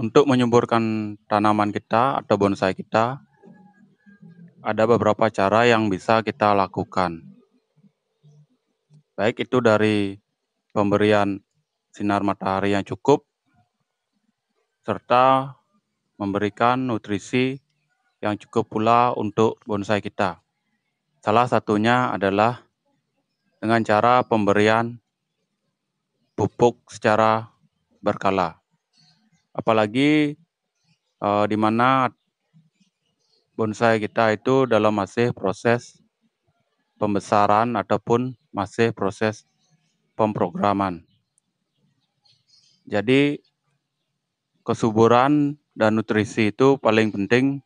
Untuk menyuburkan tanaman kita atau bonsai kita, ada beberapa cara yang bisa kita lakukan. Baik itu dari pemberian sinar matahari yang cukup, serta memberikan nutrisi yang cukup pula untuk bonsai kita. Salah satunya adalah dengan cara pemberian pupuk secara berkala apalagi uh, di mana bonsai kita itu dalam masih proses pembesaran ataupun masih proses pemrograman. Jadi kesuburan dan nutrisi itu paling penting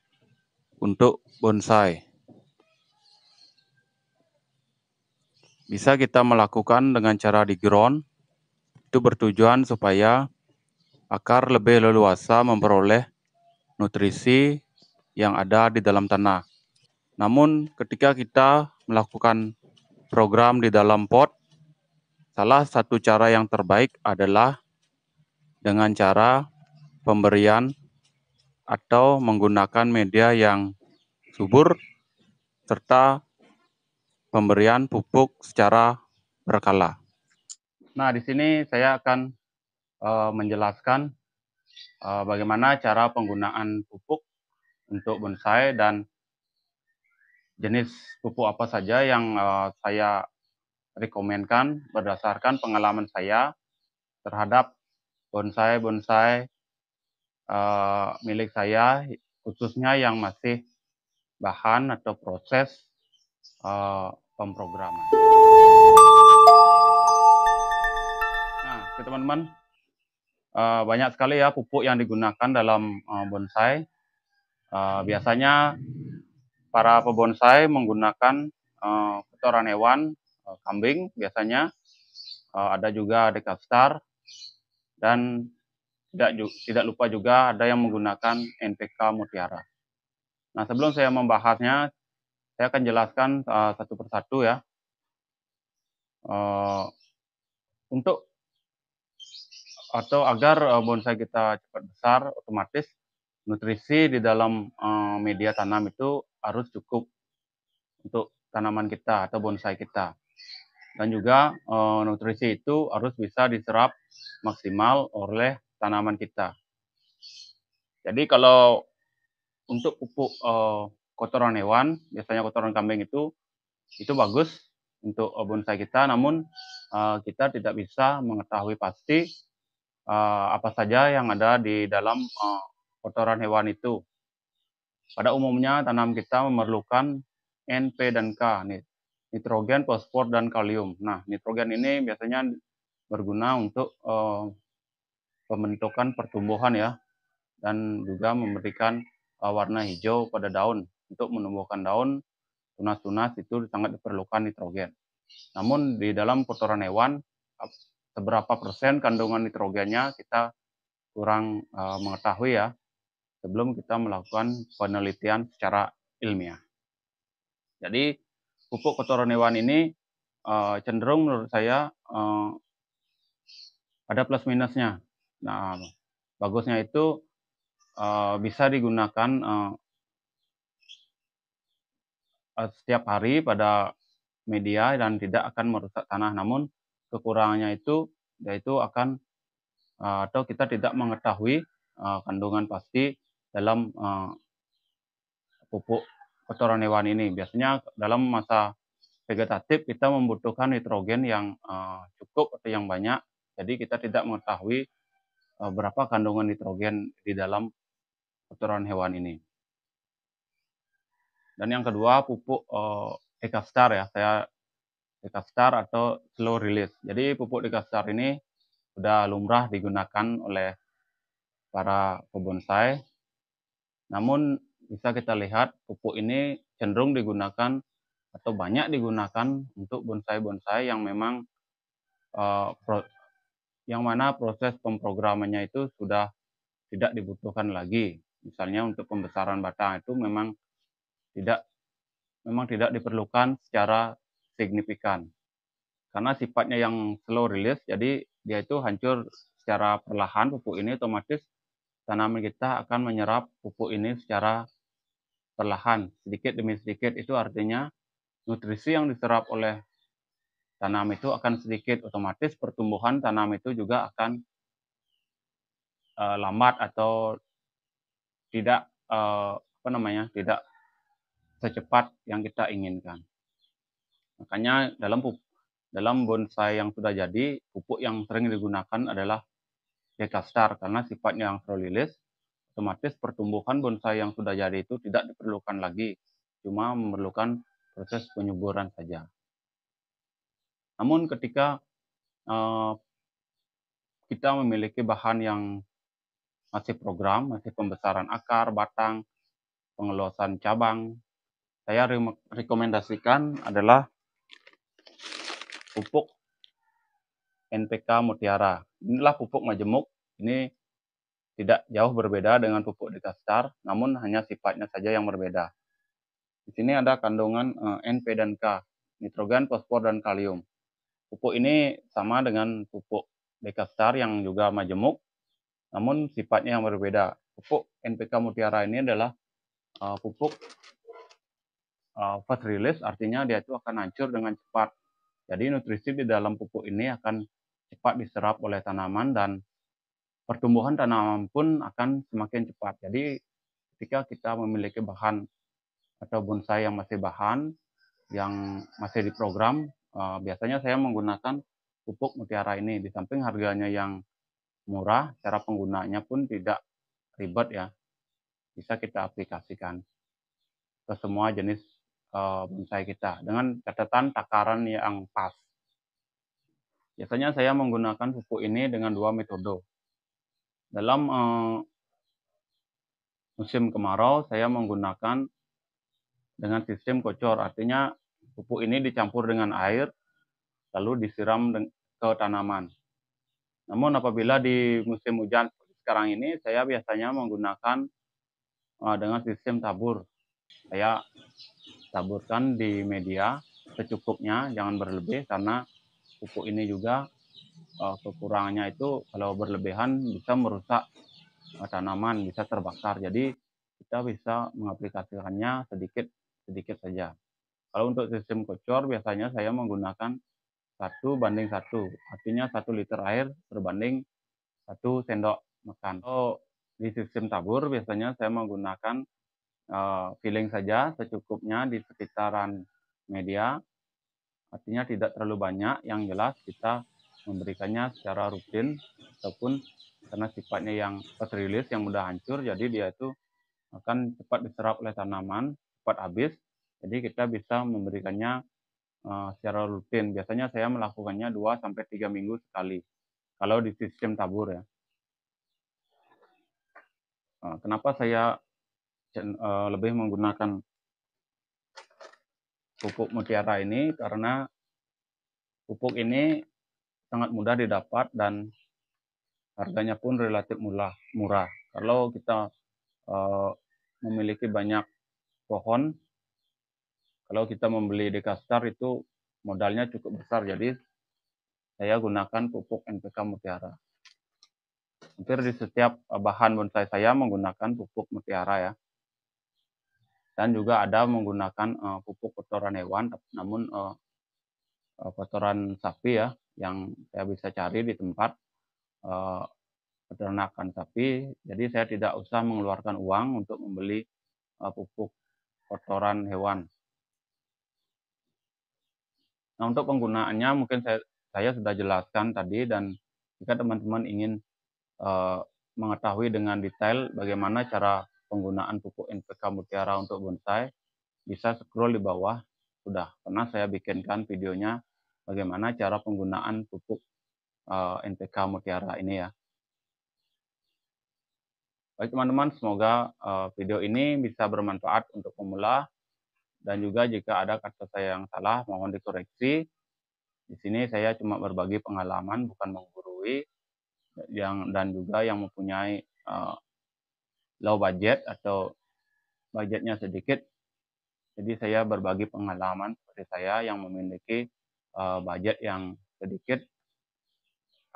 untuk bonsai. Bisa kita melakukan dengan cara di ground, itu bertujuan supaya akar lebih leluasa memperoleh nutrisi yang ada di dalam tanah. Namun ketika kita melakukan program di dalam pot, salah satu cara yang terbaik adalah dengan cara pemberian atau menggunakan media yang subur serta pemberian pupuk secara berkala. Nah, di sini saya akan uh, menjelaskan uh, bagaimana cara penggunaan pupuk untuk bonsai dan jenis pupuk apa saja yang uh, saya rekomendkan berdasarkan pengalaman saya terhadap bonsai-bonsai uh, milik saya khususnya yang masih bahan atau proses uh, pemrograman. Eh, banyak sekali ya pupuk yang digunakan dalam uh, bonsai. Uh, biasanya para pebonsai menggunakan uh, kotoran hewan, uh, kambing biasanya, uh, ada juga dekastar, dan tidak, tidak lupa juga ada yang menggunakan NPK mutiara. Nah sebelum saya membahasnya, saya akan jelaskan uh, satu persatu ya. Uh, untuk atau agar eh, bonsai kita cepat besar otomatis nutrisi di dalam eh, media tanam itu harus cukup untuk tanaman kita atau bonsai kita. Dan juga eh, nutrisi itu harus bisa diserap maksimal oleh tanaman kita. Jadi kalau untuk pupuk kotoran hewan, biasanya kotoran kambing itu itu bagus untuk bonsai kita, namun kita tidak bisa mengetahui pasti uh, apa saja yang ada di dalam uh, kotoran hewan itu. Pada umumnya tanam kita memerlukan N, P, dan K, nitrogen, fosfor, dan kalium. Nah, nitrogen ini biasanya berguna untuk uh, pembentukan pertumbuhan ya, dan juga memberikan uh, warna hijau pada daun. Untuk menumbuhkan daun, tunas-tunas itu sangat diperlukan nitrogen. Namun di dalam kotoran hewan seberapa persen kandungan nitrogennya kita kurang uh, mengetahui ya sebelum kita melakukan penelitian secara ilmiah. Jadi pupuk kotoran hewan ini uh, cenderung menurut saya uh, ada plus minusnya. Nah, bagusnya itu uh, bisa digunakan uh, setiap hari pada media dan tidak akan merusak tanah. Namun kekurangannya itu yaitu akan eh, atau kita tidak mengetahui eh, kandungan pasti dalam eh, pupuk kotoran hewan ini. Biasanya dalam masa vegetatif kita membutuhkan nitrogen yang cukup atau yang banyak. Jadi kita tidak mengetahui berapa kandungan nitrogen di dalam kotoran hewan ini. Dan yang kedua pupuk Ekastar ya. Saya Dekastar atau slow release. Jadi pupuk Dekastar ini sudah lumrah digunakan oleh para pebonsai. Namun bisa kita lihat pupuk ini cenderung digunakan atau banyak digunakan untuk bonsai-bonsai yang memang uh, pro, yang mana proses pemrogramannya itu sudah tidak dibutuhkan lagi. Misalnya untuk pembesaran batang itu memang tidak memang tidak diperlukan secara signifikan. Karena sifatnya yang slow release, jadi dia itu hancur secara perlahan pupuk ini otomatis tanaman kita akan menyerap pupuk ini secara perlahan, sedikit demi sedikit. Itu artinya nutrisi yang diserap oleh tanam itu akan sedikit, otomatis pertumbuhan tanam itu juga akan uh, lambat atau tidak uh, apa namanya tidak secepat yang kita inginkan. Makanya dalam pupuk, dalam bonsai yang sudah jadi, pupuk yang sering digunakan adalah dekastar karena sifatnya yang prolilis, otomatis pertumbuhan bonsai yang sudah jadi itu tidak diperlukan lagi, cuma memerlukan proses penyuburan saja. Namun ketika eh, kita memiliki bahan yang masih program, masih pembesaran akar, batang, pengelosan cabang, saya rekomendasikan adalah pupuk NPK Mutiara. Inilah pupuk majemuk. Ini tidak jauh berbeda dengan pupuk Degastar, namun hanya sifatnya saja yang berbeda. Di sini ada kandungan eh, NP dan K, nitrogen, fosfor, dan kalium. Pupuk ini sama dengan pupuk Dekastar yang juga majemuk, namun sifatnya yang berbeda. Pupuk NPK Mutiara ini adalah eh, pupuk eh, fast release, artinya dia itu akan hancur dengan cepat. Jadi nutrisi di dalam pupuk ini akan cepat diserap oleh tanaman dan pertumbuhan tanaman pun akan semakin cepat. Jadi ketika kita memiliki bahan atau bonsai yang masih bahan, yang masih diprogram, eh, biasanya saya menggunakan pupuk mutiara ini. Di samping harganya yang murah, cara penggunanya pun tidak ribet ya. Bisa kita aplikasikan ke semua jenis Eh, bonsai kita dengan catatan takaran yang pas. Biasanya saya menggunakan pupuk ini dengan dua metode. Dalam eh, musim kemarau saya menggunakan dengan sistem kocor, artinya pupuk ini dicampur dengan air lalu disiram ke tanaman. Namun apabila di musim hujan sekarang ini saya biasanya menggunakan eh, dengan sistem tabur. Saya taburkan di media secukupnya, jangan berlebih karena pupuk ini juga uh, kekurangannya itu kalau berlebihan bisa merusak uh, tanaman, bisa terbakar. Jadi kita bisa mengaplikasikannya sedikit sedikit saja. Kalau untuk sistem kocor biasanya saya menggunakan satu banding satu, artinya satu liter air berbanding satu sendok makan. Oh, di sistem tabur biasanya saya menggunakan Eh, feeling saja secukupnya di sekitaran media. Artinya tidak terlalu banyak, yang jelas kita memberikannya secara rutin ataupun karena sifatnya yang fast yang mudah hancur, jadi dia itu akan cepat diserap oleh tanaman, cepat habis. Jadi kita bisa memberikannya eh, secara rutin. Biasanya saya melakukannya 2 sampai 3 minggu sekali kalau di sistem tabur ya. Eh, kenapa saya dan e, lebih menggunakan pupuk mutiara ini karena pupuk ini sangat mudah didapat dan harganya pun relatif murah. murah. Kalau kita e, memiliki banyak pohon, kalau kita membeli di kastar itu modalnya cukup besar. Jadi saya gunakan pupuk NPK Mutiara. Hampir di setiap eh, bahan bonsai saya menggunakan pupuk Mutiara ya dan juga ada menggunakan uh, pupuk kotoran hewan namun uh, kotoran sapi ya yang saya bisa cari di tempat uh, peternakan sapi jadi saya tidak usah mengeluarkan uang untuk membeli uh, pupuk kotoran hewan nah untuk penggunaannya mungkin saya saya sudah jelaskan tadi dan jika teman-teman ingin uh, mengetahui dengan detail bagaimana cara penggunaan pupuk NPK mutiara untuk bonsai, bisa scroll di bawah. Sudah pernah saya bikinkan videonya bagaimana cara penggunaan pupuk uh, eh, NPK mutiara ini ya. Baik teman-teman, semoga uh, video ini bisa bermanfaat untuk pemula dan juga jika ada kata saya yang salah mohon dikoreksi. Di sini saya cuma berbagi pengalaman bukan menggurui yang dan juga yang mempunyai uh, low budget atau budgetnya sedikit. Jadi saya berbagi pengalaman seperti saya yang memiliki eh, budget yang sedikit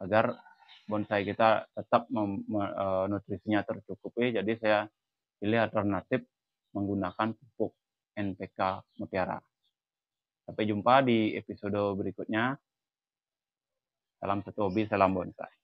agar bonsai kita tetap eh, nutrisinya tercukupi. Jadi saya pilih alternatif menggunakan pupuk NPK Mutiara. Sampai jumpa di episode berikutnya. Salam satu hobi, salam bonsai.